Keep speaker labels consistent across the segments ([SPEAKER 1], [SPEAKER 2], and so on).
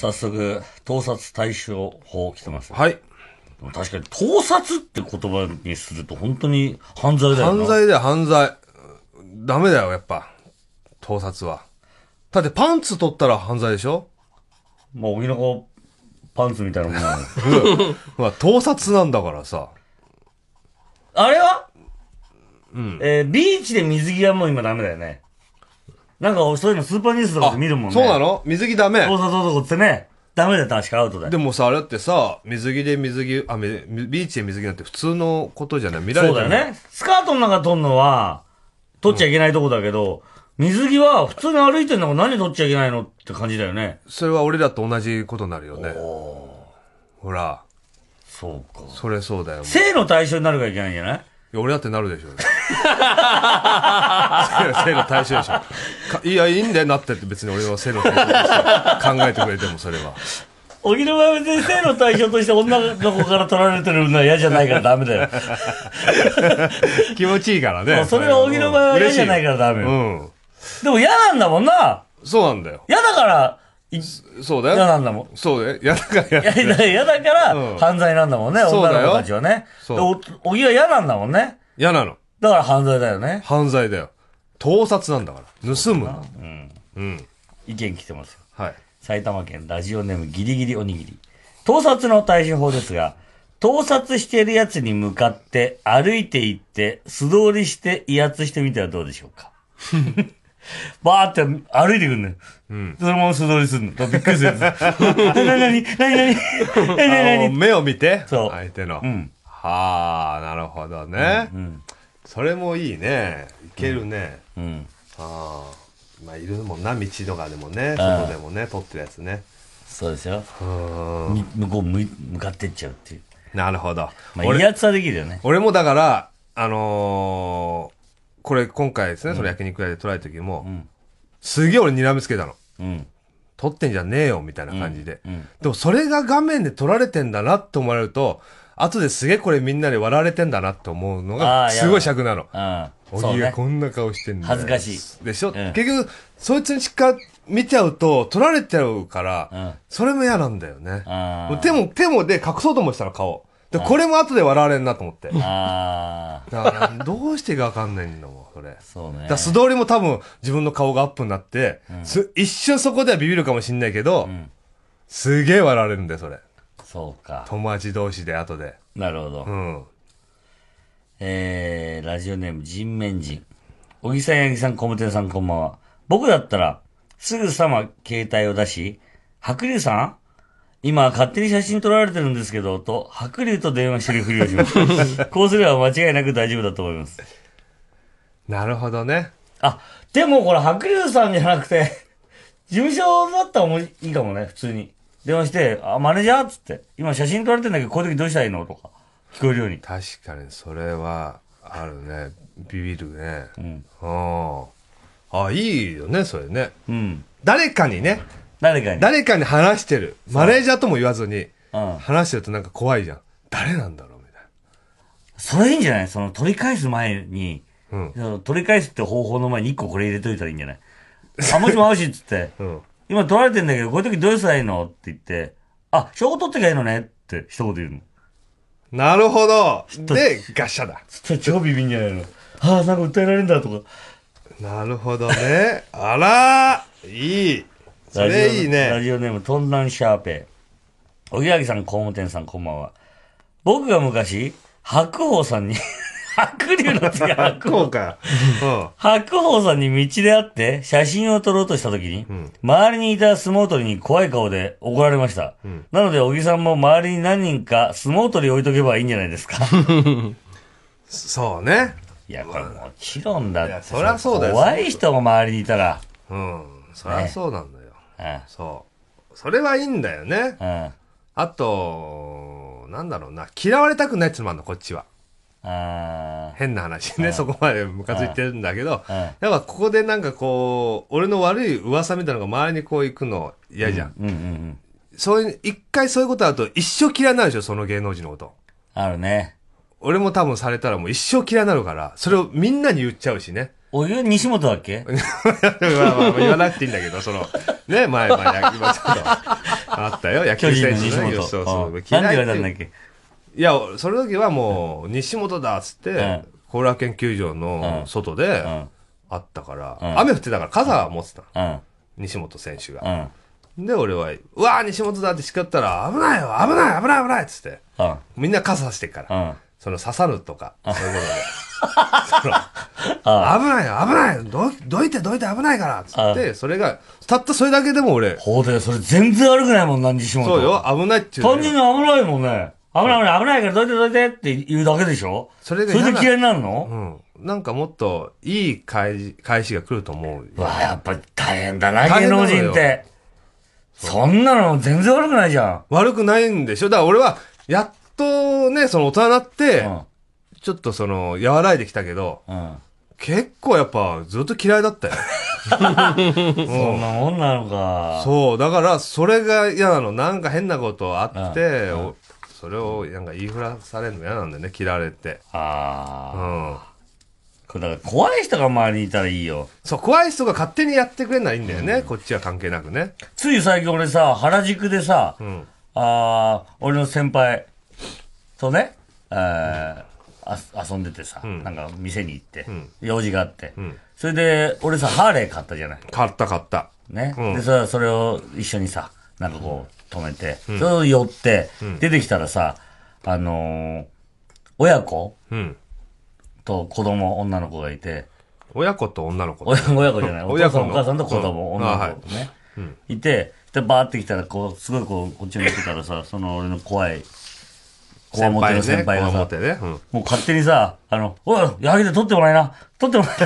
[SPEAKER 1] 早速、盗撮対象法来てます。はい。確かに、盗撮
[SPEAKER 2] って言葉にすると本当に犯罪だよな。犯罪だよ、犯罪。ダメだよ、やっぱ。盗撮は。だってパンツ取ったら犯罪でしょまあ、おぎのこパンツみたいなもんなん。ま あ、盗撮なんだからさ。
[SPEAKER 1] あれはうん。えービーチで水着はもう今
[SPEAKER 2] ダメだよね。なんかそういうのスーパーニュースとかで見るもんね。そうなの水着ダメ。盗撮うってね。ダメだった確かアウトだよ。でもさ、あれってさ、水着で水着、あ、ビーチで水着なんて普通のことじゃない見られるそうだよね。スカートの中撮るのは、撮っちゃいけないとこだけど、うん、水着は普通に歩いてんのが何撮っちゃいけないのって感じだよね。それは俺らと同じことになるよね。ほら。そうか。それそうだよ。性の対象になるかいけないんじゃないや俺だってなるでしょ。う。の対象でしょ。いや、いいんだよ、なってって別に俺はせの対象でしょ。考えてくれても、それは。
[SPEAKER 1] 小木の場合は生の対象として女の子から取られてるのは嫌じゃないからダメだ
[SPEAKER 2] よ。気持ちいいからね。それは小木の場合は嫌じゃないからダメよ。うん、でも嫌なんだもんな。そうなんだよ。嫌だから、そうだよ。嫌なんだもん。そうだよ。嫌だから嫌だ。嫌
[SPEAKER 1] だから犯罪なんだもんね、女の子たちはね。
[SPEAKER 2] そう。おぎは嫌なんだもんね。嫌なの。だから犯罪だよね。犯罪だよ。盗撮なんだから。盗むな。うん。うん。意見来てますよ。はい。埼玉県
[SPEAKER 1] ラジオネームギリギリおにぎり。盗撮の対処法ですが、盗撮している奴に向かって歩いて行って素通りして威圧してみてはどうでしょうか
[SPEAKER 2] バーって歩いてくんねん。うん。そのまま
[SPEAKER 1] 素通りすんの。びっくりするやつ。なななになになになに
[SPEAKER 2] 目を見て。そう。相手の。うん。はあ、なるほどね。うん、うん。それもいいね。いけるね。うん。うん、ああ。まあ、いるもんな、道とかでもね、外でもね、撮ってるやつね。そうですよ。ん。向
[SPEAKER 1] こう向向かって
[SPEAKER 2] っちゃうっていう。なるほど。まあ、威圧はできるよね。俺もだから、あのーこれ今回ですね、その焼肉屋で捉えた時も、すげえ俺睨みつけたの。うん撮ってんじゃねえよみたいな感じで、うんうん、でもそれが画面で撮られてんだなって思われると後ですげえこれみんなで笑われてんだなって思うのがすごい尺なの小木、がこんな顔してんだ恥ずかしいでしょ、うん、結局そいつにしか見ちゃうと撮られちゃうから、それも嫌なんだよね、でも手もで隠そうともしたら顔でこれも後で笑われんなと思って。ああ。だから、どうしてかわかんないんだもん、それ。そうね。だ素通りも多分自分の顔がアップになって、うん、一瞬そこではビビるかもしんないけど、うん、すげえ笑われるんだよ、それ。そうか。友達同士で後で。なるほど。うん。えー、ラジオネーム、人面人。小木さん、八木
[SPEAKER 1] さん、小室さん、こんばんは。僕だったら、すぐさま携帯を出し、白龍さん今、勝手に写真撮られてるんですけど、と、白龍と電話してるふりをしました。こうすれば間違いなく大丈夫だと思います。なるほどね。あ、でもこれ白龍さんじゃなくて、事務所だったらもいいかもね、普通に。電話して、あ、マネージャーっつって、今写真撮られてんだけど、こういう時どうしたらいいのとか、
[SPEAKER 2] 聞こえるように。確かに、それは、あるね。ビビるね。うん。ああ。いいよね、それね。うん。誰かにね、誰かに。誰かに話してる。マネージャーとも言わずに、うん話してるとなんか怖いじゃん。誰なんだろうみたいな。それいいんじゃないその取り返す前に、うんその取り返すって方法の前
[SPEAKER 1] に1個これ入れといたらいいんじゃない あ、もしもしっつって、うん。今取られてんだけど、こういう時どうしたらいいのって言って、あ、証拠取ってきゃいいのねって一言言うの。なるほど。で、ガシャだ。っれ超ビビんじゃないの。ああ、なんか訴えられるんだとか。
[SPEAKER 2] なるほどね。あらいい。それいいね。ラジオネーム、ト
[SPEAKER 1] ンダンシャーペイ。おぎやぎさん、工務店さん、こんばんは。僕が昔、白鵬さんに 白龍の次白鵬か。白鵬さんに道で会って写真を撮ろうとした時に、うん、周りにいた相撲取りに怖い顔で怒られました。うん、なので、おぎさんも周りに何人か相撲取り置いとけばいいんじゃないですか。
[SPEAKER 2] そうね。いや、これもちろんだって。そりゃそうだよ。怖い人が周りにいたら。うん。そりゃそうなんだよ。ねそう。それはいいんだよね。うん。あと、なんだろうな。嫌われたくないっつのもあるの、こっちは。変な話ね、そこまでムカついてるんだけど、うん、やっぱここでなんかこう、俺の悪い噂みたいなのが周りにこう行くの嫌じゃん。うんうんうん、そういう、一回そういうことあると一生嫌いになるでしょ、その芸能人のこと。あるね。俺も多分されたらもう一生嫌いになるから、それをみんなに言っちゃうしね。お湯西本だっけ まあまあ言わなくていいんだけど、その、ね、前、は焼き場ちと。あったよ、野球選手そうそうそう。言われたんだっけいや、その時はもう、西本だっつって、後楽研究所の外で、あったから、雨降ってたから傘持ってた。西本選手が。で、俺は、うわー、西本だって叱ったら、危ないよ、危ない、危ない、危ないっつって。みんな傘してから。その刺さるとか、そういうことで。危ないよ、危ないよ、どどいてどいて危ないからっつって、それが、たったそれだけでも俺。ほうだよ、それ全然悪くないもん、何にしも。そうよ、危ないっていう。単純に危ないもんね。危ない危ない、危ないからどいてどいてって言うだけでしょそれで嫌いになるのうん。なんかもっと、いい返返しが来ると思う。わあ、やっぱり大変だな、芸能人って。そんなの全然悪くないじゃん。悪くないんでしょだから俺は、やっとね、その大人になって、うんちょっとその、和らいできたけど、うん結構やっぱずっと嫌いだったよ。そんなもんなのか。そう、だからそれが嫌なの。なんか変なことあって、うんうん、それをなんか言いふらされるの嫌なんだよね、嫌われて。ああ。うん。だから怖い人が周りにいたらいいよ。そう、怖い人が勝手にやってくれないんだよね、うん、こっちは関係なくね。つい最近俺さ、原宿でさ、うん、ああ、俺の先輩とね、え
[SPEAKER 1] ー、あ遊んでてさ、うん、なんか店に行って、うん、用事があって、うん、それで俺さハーレー買ったじゃない買った買ったね、でさそれを一緒にさなんかこう止めて、それを寄って、出てきたらさあのー、親子、と子供女の子がいて
[SPEAKER 2] 親子と女の子親子じゃない お子お母さんと子供女の子とね、は
[SPEAKER 1] い、いてでバーって来たらこうすごいこうこっちに来てたらさその俺の怖いこわもの先輩がさ、ねうん、もう勝手にさ、あの、おい、矢作で撮ってもらいな、撮ってもらい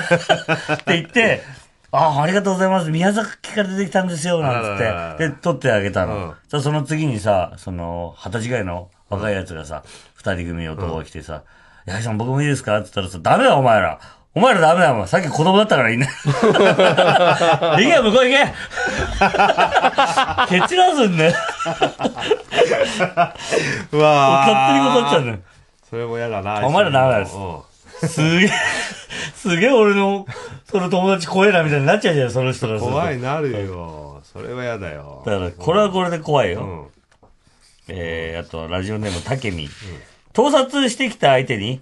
[SPEAKER 1] な って言って、ああ、ありがとうございます。宮崎から出てきたんですよ、なんつって。で、撮ってあげたの。うん、その次にさ、その、二十歳ぐらいの若い奴がさ、二、うん、人組男が来てさ、矢作さん僕もいいですかって言ったらさ、ダメだお前ら。お前らダメだもん。さっき子供だったからいいね。行けよ、向こう行け蹴散 らすんね。うわ勝手に断っちゃうね
[SPEAKER 2] それも嫌だな。お前らならないです
[SPEAKER 1] すげえ、すげえ俺の、その友達怖えなみたいになっちゃうじゃん、その人ら怖い
[SPEAKER 2] なるよ。それは嫌だよ。だか
[SPEAKER 1] ら、これはこれで怖いよ。えー、あと、ラジオネーム、たけみ。盗撮してきた相手に、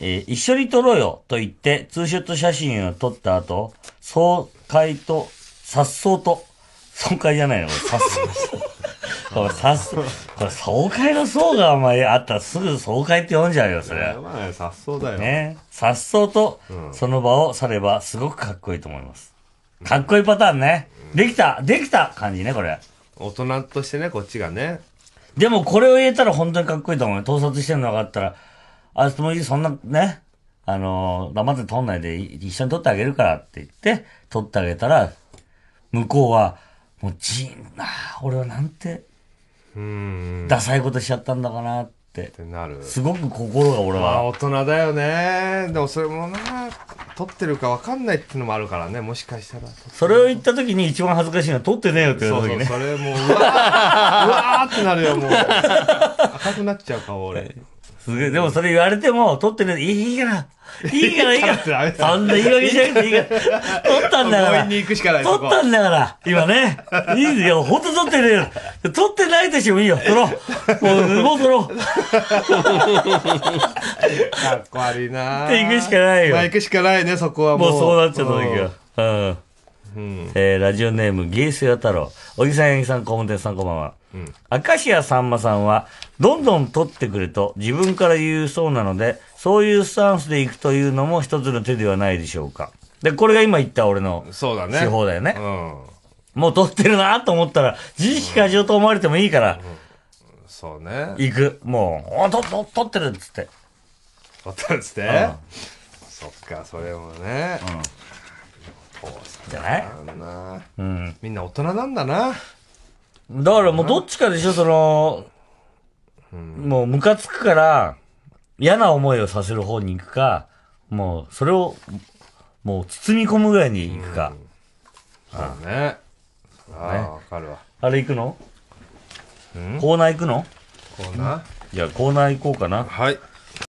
[SPEAKER 1] えー一緒に撮ろうよと言って、ツーショット写真を撮った後、爽快と、颯爽と、爽快じゃないの、こ
[SPEAKER 2] れ颯
[SPEAKER 1] これさす、これ爽快の層がお前あったらすぐ爽快って読んじゃうよ、それ。やばい、そうだよ。ね。そうと、その場を去ればすごくかっこいいと思います。かっこいいパターンね。できたできた感じね、これ。大人としてね、こっちがね。でもこれを言えたら本当にかっこいいと思う盗撮してるの分かったら、あいつもそんなね、あの黙って撮んないで一緒に撮ってあげるからって言って、撮ってあげたら、向こうは、もうじん、あ俺は
[SPEAKER 2] なんてダサいことしちゃったんだかなって。ってなる。すごく心が俺は。まあ大人だよね。でもそれもな、撮ってるか分かんないっていうのもあるからね、もしかしたら。そ
[SPEAKER 1] れを言った時に一番恥ずかしいのは撮ってねえよって言わた時ね。そうそう、そ
[SPEAKER 2] れもう、うわーうわ
[SPEAKER 1] ーってなるよ、もう。
[SPEAKER 2] 赤くなっちゃうか、俺。すげえ、で
[SPEAKER 1] もそれ言われても、撮ってるいいから、いいから、いいから。あそんな言い訳しなくていいか
[SPEAKER 2] ら。撮ったんだから。に行くしかない撮ったんだから、今
[SPEAKER 1] ね。いいですよ、ほんと撮ってるよ。撮ってないとしてもいいよ、撮ろう。もう、もう撮ろう。か
[SPEAKER 2] っこ悪いなって行くしかないよ。まあ行くしかないね、そこはもう。もうそうなっちゃった時は。
[SPEAKER 1] うん。うん、えー、ラジオネーム、ゲイスヨ太郎。小木さん、八木さん、小本さん、こんばんは。明石家さんまさんは、どんどん取ってくると自分から言うそうなので、そういうスタンスでいくというのも一つの手ではないでしょうか。で、これが今言った俺のそうだね。手法だよね。うん、もう取ってるなと思ったら、自意識過剰と思われてもいいから、うん
[SPEAKER 2] うん、そうね。
[SPEAKER 1] 行く。もう、おと、と、取ってるっつって。
[SPEAKER 2] 取ってるっつって、そっか、それもね。うん。じゃないうん。みんな大人なんだな。
[SPEAKER 1] だからもうどっちかでしょ、その、もうムカつくから嫌な思いをさせる方に行くか、もうそれをもう包み込むぐらいに行くか。そうね。ああ、わかるわ。あれ行くの
[SPEAKER 2] コーナー行くのコーナーいや、コーナー行こうかな。はい。